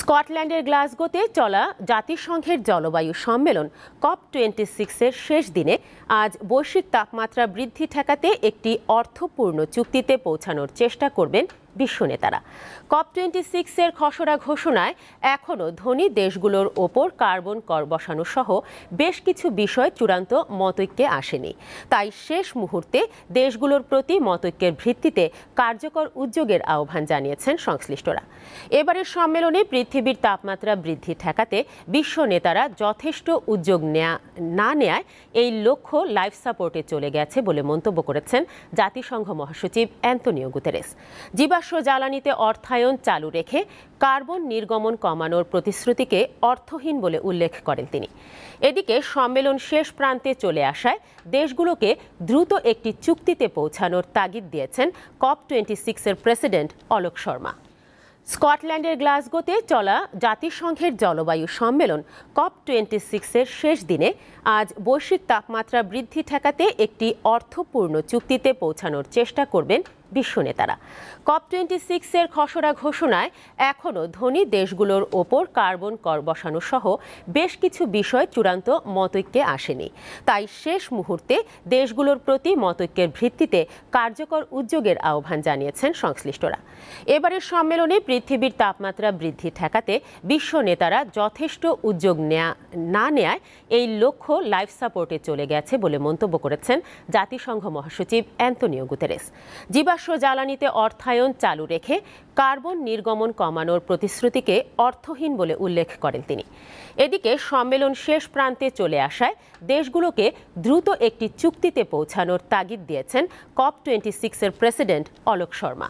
স্কটল্যান্ডের গ্লাসগোতে চলা জাতিসংঘের জলবায়ু সম্মেলন কপ টোয়েন্টি সিক্সের শেষ দিনে আজ বৈশ্বিক তাপমাত্রা বৃদ্ধি ঠেকাতে একটি অর্থপূর্ণ চুক্তিতে পৌঁছানোর চেষ্টা করবেন বিশ্ব নেতারা কপ টোয়েন্টি সিক্সের খসড়া ঘোষণায় এখনও ধনী দেশগুলোর ওপর কার্বন কর বসানো সহ বেশ কিছু বিষয় চূড়ান্ত মতৈক্যে আসেনি তাই শেষ মুহূর্তে দেশগুলোর প্রতি মতৈক্যের ভিত্তিতে কার্যকর উদ্যোগের আহ্বান জানিয়েছেন সংশ্লিষ্টরা এবারের সম্মেলনে পৃথিবীর তাপমাত্রা বৃদ্ধি ঠেকাতে বিশ্ব নেতারা যথেষ্ট উদ্যোগ নেয়া না নেয়ায় এই লক্ষ্য লাইফ সাপোর্টে চলে গেছে বলে মন্তব্য করেছেন জাতিসংঘ মহাসচিব অ্যান্তনিও গুতেরেস জীবাশ্ম পোষ্য জ্বালানিতে অর্থায়ন চালু রেখে কার্বন নির্গমন কমানোর প্রতিশ্রুতিকে অর্থহীন বলে উল্লেখ করেন তিনি এদিকে সম্মেলন শেষ প্রান্তে চলে আসায় দেশগুলোকে দ্রুত একটি চুক্তিতে পৌঁছানোর তাগিদ দিয়েছেন কপ টোয়েন্টি সিক্সের প্রেসিডেন্ট অলোক শর্মা স্কটল্যান্ডের গ্লাসগোতে চলা জাতিসংঘের জলবায়ু সম্মেলন কপ টোয়েন্টি সিক্সের শেষ দিনে আজ বৈশ্বিক তাপমাত্রা বৃদ্ধি ঠেকাতে একটি অর্থপূর্ণ চুক্তিতে পৌঁছানোর চেষ্টা করবেন বিশ্ব নেতারা কপ টোয়েন্টি সিক্সের খসড়া ঘোষণায় এখনও ধনী দেশগুলোর ওপর কার্বন কর বসানো সহ বেশ কিছু বিষয় চূড়ান্ত মতৈক্যে আসেনি তাই শেষ মুহূর্তে দেশগুলোর প্রতি মতৈক্যের ভিত্তিতে কার্যকর উদ্যোগের আহ্বান জানিয়েছেন সংশ্লিষ্টরা এবারের সম্মেলনে পৃথিবীর তাপমাত্রা বৃদ্ধি ঠেকাতে বিশ্ব নেতারা যথেষ্ট উদ্যোগ নেয়া না নেয়ায় এই লক্ষ্য লাইফ সাপোর্টে চলে গেছে বলে মন্তব্য করেছেন জাতিসংঘ মহাসচিব অ্যান্তনিও গুতেরেস জীবা জীবাশ্ম জ্বালানিতে অর্থায়ন চালু রেখে কার্বন নির্গমন কমানোর প্রতিশ্রুতিকে অর্থহীন বলে উল্লেখ করেন তিনি এদিকে সম্মেলন শেষ প্রান্তে চলে আসায় দেশগুলোকে দ্রুত একটি চুক্তিতে পৌঁছানোর তাগিদ দিয়েছেন কপ টোয়েন্টি সিক্সের প্রেসিডেন্ট অলোক শর্মা